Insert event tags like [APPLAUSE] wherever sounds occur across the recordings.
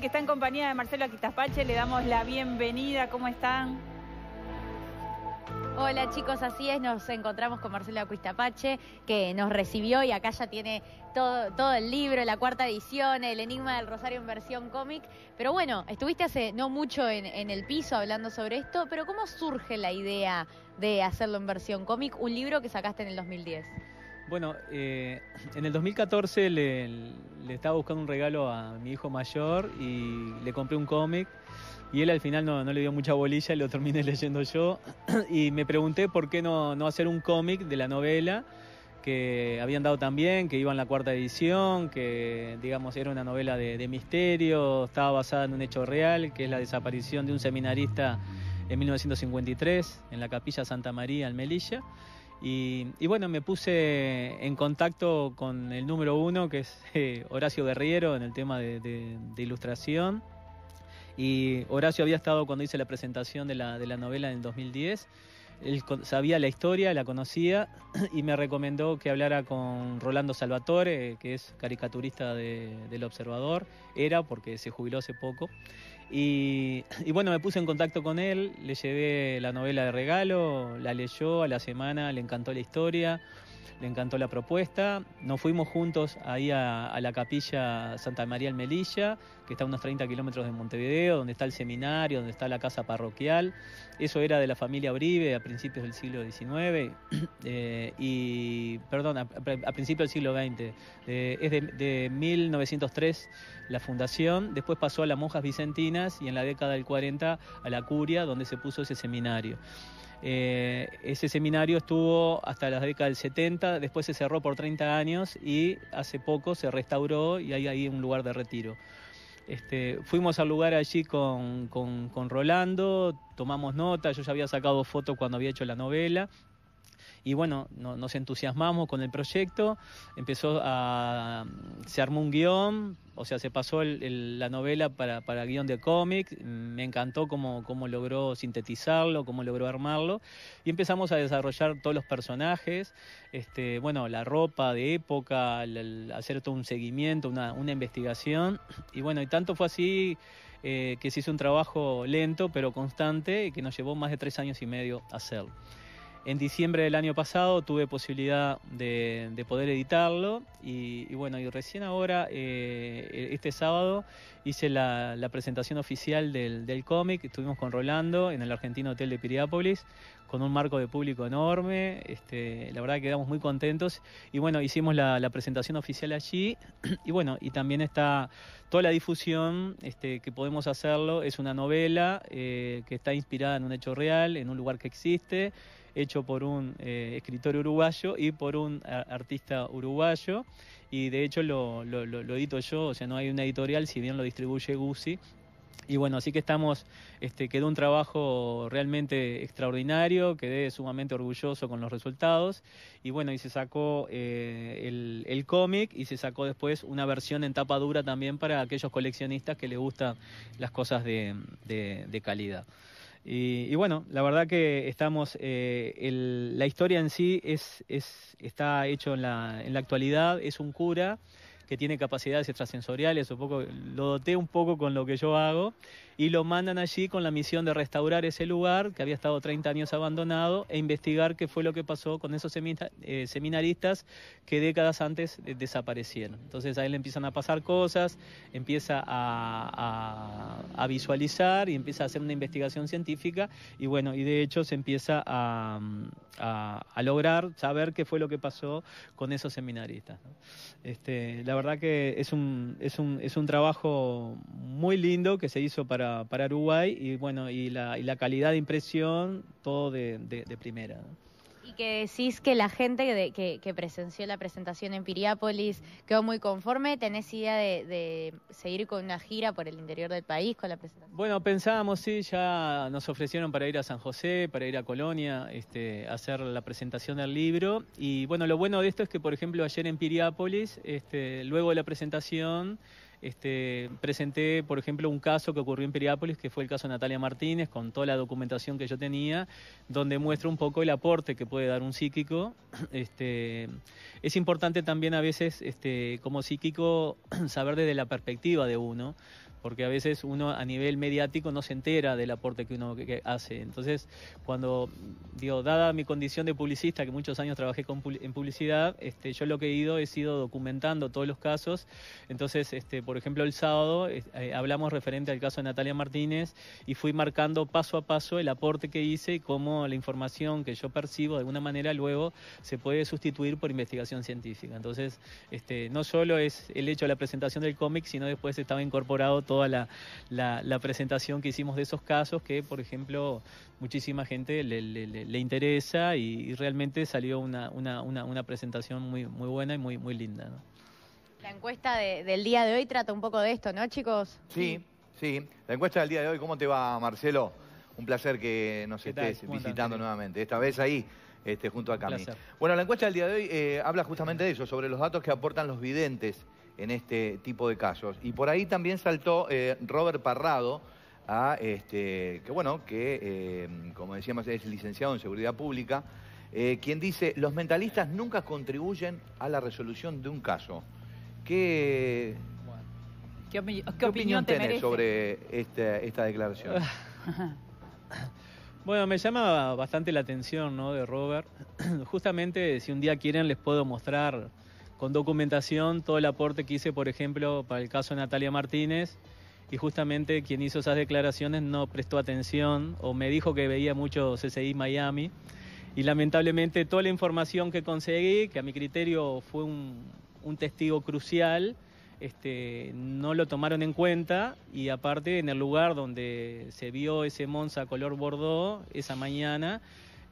que está en compañía de Marcelo Aquistapache, Le damos la bienvenida. ¿Cómo están? Hola chicos, así es, nos encontramos con Marcelo Acuistapache, que nos recibió y acá ya tiene todo, el libro, la cuarta edición, El Enigma del Rosario en versión cómic. Pero bueno, estuviste hace no mucho en el piso hablando sobre esto, pero ¿cómo surge la idea de hacerlo en versión cómic, un libro que sacaste en el 2010? Bueno, eh, en el 2014 le, estaba buscando un regalo a mi hijo mayor y le compré un cómic y él al final no, le dio mucha bolilla, y lo terminé [LAUGHS] leyendo yo [CLEARS THROAT] y me pregunté por qué no, hacer un cómic de la novela que habían dado también, que iba en la cuarta edición, que digamos era una novela de, misterio, estaba basada en un hecho real, que es la desaparición de un seminarista en 1953 en la capilla Santa María en Melilla. Y, bueno, me puse en contacto con el número uno, que es [LAUGHS] eh, Horacio Guerriero, en el tema de, ilustración. Y Horacio había estado cuando hice la presentación de la, de la novela en 2010 él sabía la historia, la conocía [CLEARS THROAT] y me recomendó que hablara con Rolando Salvatore, eh, que es caricaturista del Observador, era porque se jubiló hace poco. Y, [CLEARS THROAT] y, bueno, me puse en contacto con él, le llevé la novela de regalo, la leyó a la semana, le encantó la historia le encantó la propuesta. Nos fuimos juntos ahí a, la capilla Santa María el Melilla, que está a unos 30 kilómetros de Montevideo, donde está el seminario, donde está la casa parroquial. Eso era de la familia Oribe a principios del siglo XIX, [CLEARS THROAT] eh, y, perdón, a, principios del siglo XX. es de, de 1903 la fundación, después pasó a las monjas vicentinas y en la década del 40 a la curia, donde se puso ese seminario. Eh, ese seminario estuvo hasta las décadas del 70, después se cerró por 30 años y hace poco se restauró y hay ahí un lugar de retiro. Este, fuimos al lugar allí con, con Rolando, tomamos nota, yo ya había sacado fotos cuando había hecho la novela, y bueno, nos entusiasmamos con el proyecto, empezó a, se armó un guión, o sea, se pasó la novela para, guión de cómic, me encantó cómo, logró sintetizarlo, cómo logró armarlo, y empezamos a desarrollar todos los personajes, este, bueno, la ropa de época, hacer todo un seguimiento, una, investigación, y bueno, y tanto fue así eh, que se hizo un trabajo lento pero constante que nos llevó más de tres años y medio a hacerlo. En diciembre del año pasado tuve posibilidad de, poder editarlo y, bueno, y recién ahora, eh, este sábado, hice la, presentación oficial del, cómic, estuvimos con Rolando en el Argentino Hotel de Piriápolis, con un marco de público enorme, este, la verdad que quedamos muy contentos y bueno, hicimos la, presentación oficial allí [CLEARS THROAT] y bueno, y también está toda la difusión este, que podemos hacerlo, es una novela eh, que está inspirada en un hecho real, en un lugar que existe hecho por un eh, escritor uruguayo y por un artista uruguayo. Y de hecho lo, edito yo, o sea, no hay una editorial, si bien lo distribuye Guzzi. Y bueno, así que estamos, este, quedó un trabajo realmente extraordinario, quedé sumamente orgulloso con los resultados. Y bueno, y se sacó eh, el, cómic y se sacó después una versión en tapa dura también para aquellos coleccionistas que les gustan las cosas de calidad. Y, bueno, la verdad que estamos, eh, la historia en sí es, es está hecho en la, en la, actualidad, es un cura que tiene capacidades extrasensoriales, un poco, lo doté un poco con lo que yo hago y lo mandan allí con la misión de restaurar ese lugar que había estado 30 años abandonado e investigar qué fue lo que pasó con esos eh, seminaristas que décadas antes desaparecieron. Entonces a él le empiezan a pasar cosas, empieza a, a, visualizar y empieza a hacer una investigación científica y bueno, y de hecho se empieza a, a lograr saber qué fue lo que pasó con esos seminaristas. Este, la verdad que es un, es, un, es un trabajo muy lindo que se hizo para para, Uruguay y bueno, y la, calidad de impresión, todo de, primera. Y que decís que la gente que, presenció la presentación en Piriápolis quedó muy conforme. ¿Tenés idea de, seguir con una gira por el interior del país con la presentación? Bueno, pensábamos, sí, ya nos ofrecieron para ir a San José, para ir a Colonia, este, hacer la presentación del libro. Y bueno, lo bueno de esto es que, por ejemplo, ayer en Piriápolis, este, luego de la presentación este, presenté, por ejemplo, un caso que ocurrió en Periápolis, que fue el caso de Natalia Martínez, con toda la documentación que yo tenía, donde muestro un poco el aporte que puede dar un psíquico. [CLEARS THROAT] Este, es importante también a veces, este, como psíquico, [CLEARS THROAT] saber desde la perspectiva de uno, porque a veces uno a nivel mediático no se entera del aporte que uno que, hace. Entonces, cuando digo, dada mi condición de publicista, que muchos años trabajé en publicidad, este, yo lo que he ido he ido documentando todos los casos. Entonces, este, por ejemplo, el sábado eh, hablamos referente al caso de Natalia Martínez y fui marcando paso a paso el aporte que hice y cómo la información que yo percibo de alguna manera luego se puede sustituir por investigación científica. Entonces, este, no solo es el hecho de la presentación del cómic, sino después estaba incorporado toda la, la, presentación que hicimos de esos casos que, por ejemplo, muchísima gente le, le, le interesa y, realmente salió una, una, una, una, presentación muy, muy buena y muy, muy linda. La encuesta del día de hoy trata un poco de esto, ¿no, chicos? Sí, sí. La encuesta del día de hoy, ¿cómo te va, Marcelo? Un placer que nos estés visitando nuevamente. Esta vez ahí. Este, junto a Cami. Bueno, la encuesta del día de hoy eh, habla justamente de eso, sobre los datos que aportan los videntes en este tipo de casos. Y por ahí también saltó eh, Robert Parrado, a, este, que bueno, que eh, como decíamos es licenciado en Seguridad Pública, eh, quien dice, los mentalistas nunca contribuyen a la resolución de un caso. ¿Qué, ¿Qué, opinión, te sobre esta, esta declaración? [LAUGHS] Bueno, me llama bastante la atención ¿no? de Robert. [CLEARS THROAT] Justamente, si un día quieren, les puedo mostrar con documentación todo el aporte que hice, por ejemplo, para el caso de Natalia Martínez, y justamente quien hizo esas declaraciones no prestó atención o me dijo que veía mucho CCI Miami. Y lamentablemente toda la información que conseguí, que a mi criterio fue un, testigo crucial, este, no lo tomaron en cuenta y aparte en el lugar donde se vio ese Monza color bordeaux esa mañana,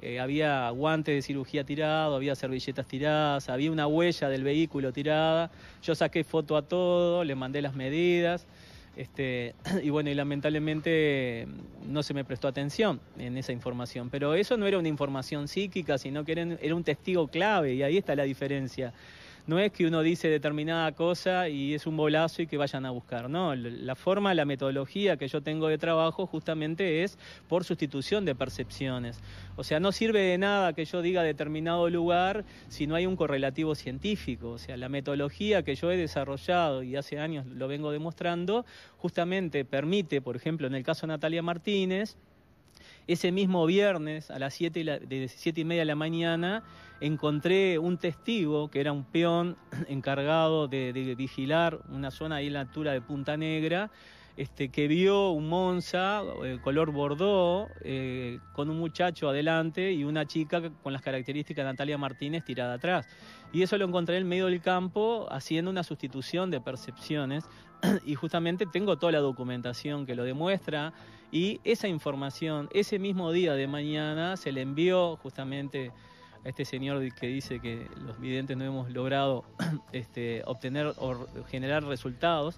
eh, había guantes de cirugía tirado, había servilletas tiradas, había una huella del vehículo tirada. Yo saqué foto a todo, le mandé las medidas. Este, [CLEARS THROAT] y bueno, y lamentablemente mm, no se me prestó atención en esa información. Pero eso no era una información psíquica, sino que era un testigo clave, y ahí está la diferencia. No es que uno dice determinada cosa y es un bolazo y que vayan a buscar, no. La forma, la metodología que yo tengo de trabajo justamente es por sustitución de percepciones. O sea, no sirve de nada que yo diga determinado lugar si no hay un correlativo científico. O sea, la metodología que yo he desarrollado y hace años lo vengo demostrando, justamente permite, por ejemplo, en el caso de Natalia Martínez, ese mismo viernes a las 7 de siete y media de la mañana encontré un testigo que era un peón [CLEARS THROAT] encargado de, de vigilar una zona ahí en la altura de Punta Negra este, que vio un Monza eh, color Bordeaux eh, con un muchacho adelante y una chica con las características de Natalia Martínez tirada atrás. Y eso lo encontré en medio del campo haciendo una sustitución de percepciones [CLEARS THROAT] y justamente tengo toda la documentación que lo demuestra y esa información ese mismo día de mañana se le envió justamente a este señor que dice que los videntes no hemos logrado [CLEARS THROAT] este, obtener o generar resultados.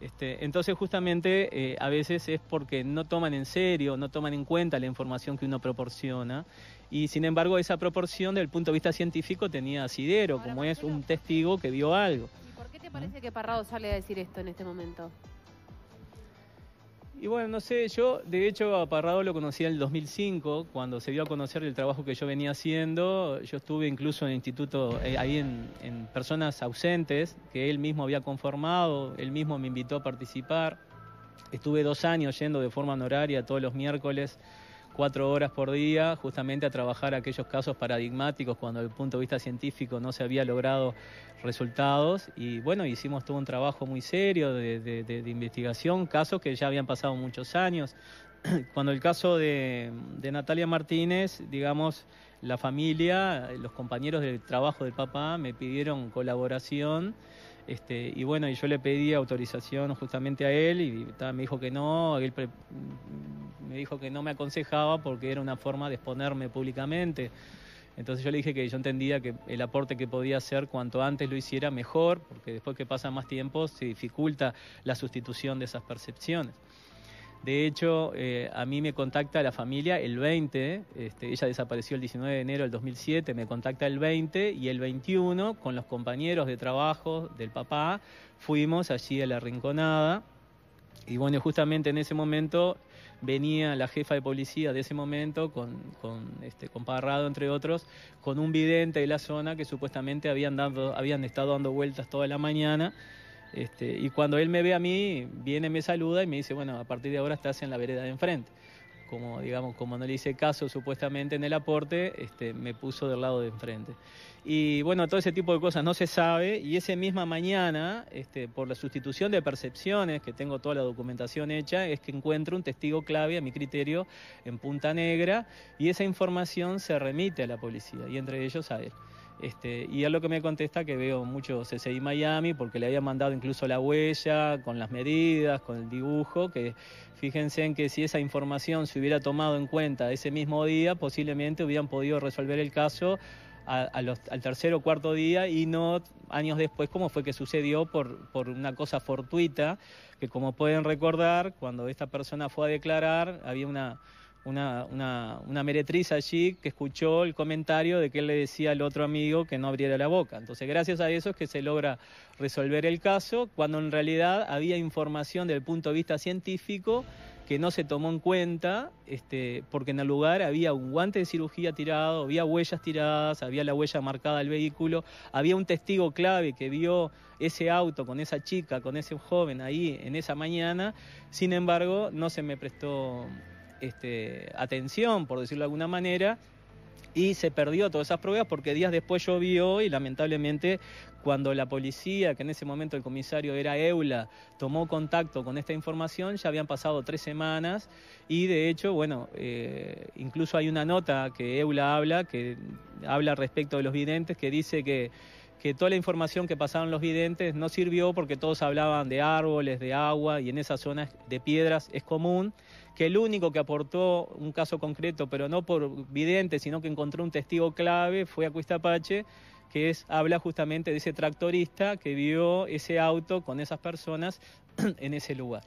Este, entonces justamente eh, a veces es porque no toman en serio, no toman en cuenta la información que uno proporciona y sin embargo esa proporción del punto de vista científico tenía asidero, como es un testigo que vio algo. ¿Y por qué te parece que Parrado sale a decir esto en este momento? Y bueno, no sé, yo de hecho a Parrado lo conocí en el 2005, cuando se dio a conocer el trabajo que yo venía haciendo. Yo estuve incluso en el instituto, eh, ahí en, en, personas ausentes, que él mismo había conformado, él mismo me invitó a participar. Estuve dos años yendo de forma honoraria todos los miércoles cuatro horas por día justamente a trabajar aquellos casos paradigmáticos cuando desde el punto de vista científico no se había logrado resultados y bueno, hicimos todo un trabajo muy serio de, investigación, casos que ya habían pasado muchos años. [CLEARS THROAT] Cuando el caso de, Natalia Martínez, digamos, la familia, los compañeros del trabajo del papá me pidieron colaboración. Este, y bueno, y yo le pedí autorización justamente a él y me dijo que no, me dijo que no me aconsejaba porque era una forma de exponerme públicamente. Entonces yo le dije que yo entendía que el aporte que podía hacer cuanto antes lo hiciera mejor, porque después que pasa más tiempo se dificulta la sustitución de esas percepciones. De hecho, eh, a mí me contacta la familia el 20, este, ella desapareció el 19 de enero del 2007, me contacta el 20 y el 21 con los compañeros de trabajo del papá fuimos allí a la Rinconada y bueno, justamente en ese momento venía la jefa de policía de ese momento con, este, entre otros, con un vidente de la zona que supuestamente habían, habían estado dando vueltas toda la mañana. Este, y cuando él me ve a mí, viene, me saluda y me dice, bueno, a partir de ahora estás en la vereda de enfrente como digamos, como no le hice caso supuestamente en el aporte, este, me puso del lado de enfrente. Y bueno, todo ese tipo de cosas no se sabe y esa misma mañana, este, por la sustitución de percepciones, que tengo toda la documentación hecha, es que encuentro un testigo clave a mi criterio en Punta Negra y esa información se remite a la policía y entre ellos a él. Este, y a lo que me contesta que veo mucho CCI Miami porque le había mandado incluso la huella con las medidas, con el dibujo, que fíjense en que si esa información se hubiera tomado en cuenta ese mismo día, posiblemente hubieran podido resolver el caso al tercer o cuarto día y no años después como fue que sucedió por, por una cosa fortuita, que como pueden recordar, cuando esta persona fue a declarar, había una una, meretriz allí que escuchó el comentario de que él le decía al otro amigo que no abriera la boca. Entonces, gracias a eso es que se logra resolver el caso, cuando en realidad había información del punto de vista científico que no se tomó en cuenta, este, porque en el lugar había un guante de cirugía tirado, había huellas tiradas, había la huella marcada al vehículo, había un testigo clave que vio ese auto con esa chica, con ese joven ahí en esa mañana, sin embargo no se me prestó este, atención, por decirlo de alguna manera, y se perdió todas esas pruebas porque días después llovió y lamentablemente cuando la policía, que en ese momento el comisario era Eula, tomó contacto con esta información, ya habían pasado tres semanas y de hecho, bueno, eh, incluso hay una nota que Eula habla, que habla respecto de los videntes, que dice que que toda la información que pasaron los videntes no sirvió porque todos hablaban de árboles, de agua y en esas zonas de piedras es común que el único que aportó un caso concreto, pero no por vidente, sino que encontró un testigo clave, fue Acuistapache, que es, habla justamente de ese tractorista que vio ese auto con esas personas [CLEARS THROAT] en ese lugar.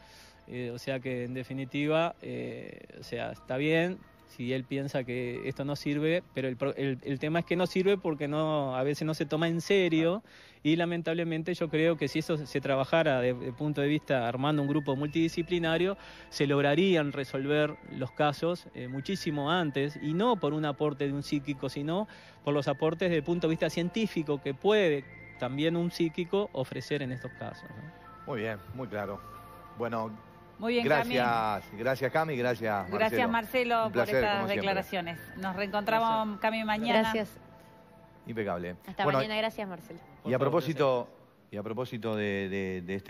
Eh, o sea que en definitiva, eh, o sea, está bien, si él piensa que esto no sirve, pero el, el, tema es que no sirve porque no a veces no se toma en serio y lamentablemente yo creo que si eso se trabajara desde el punto de vista armando un grupo multidisciplinario, se lograrían resolver los casos eh, muchísimo antes y no por un aporte de un psíquico, sino por los aportes desde punto de vista científico que puede también un psíquico ofrecer en estos casos. Muy bien, muy claro. Bueno, muy bien, gracias, Cami. Gracias, Cami, gracias. Marcelo. Gracias, Marcelo, por estas declaraciones. Nos reencontramos, Cami, mañana. Gracias. Impecable. Hasta bueno, mañana, gracias, Marcelo. Y a propósito, y a propósito de este.